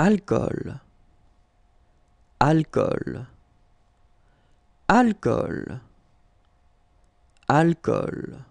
alcool, alcool, alcool, alcool.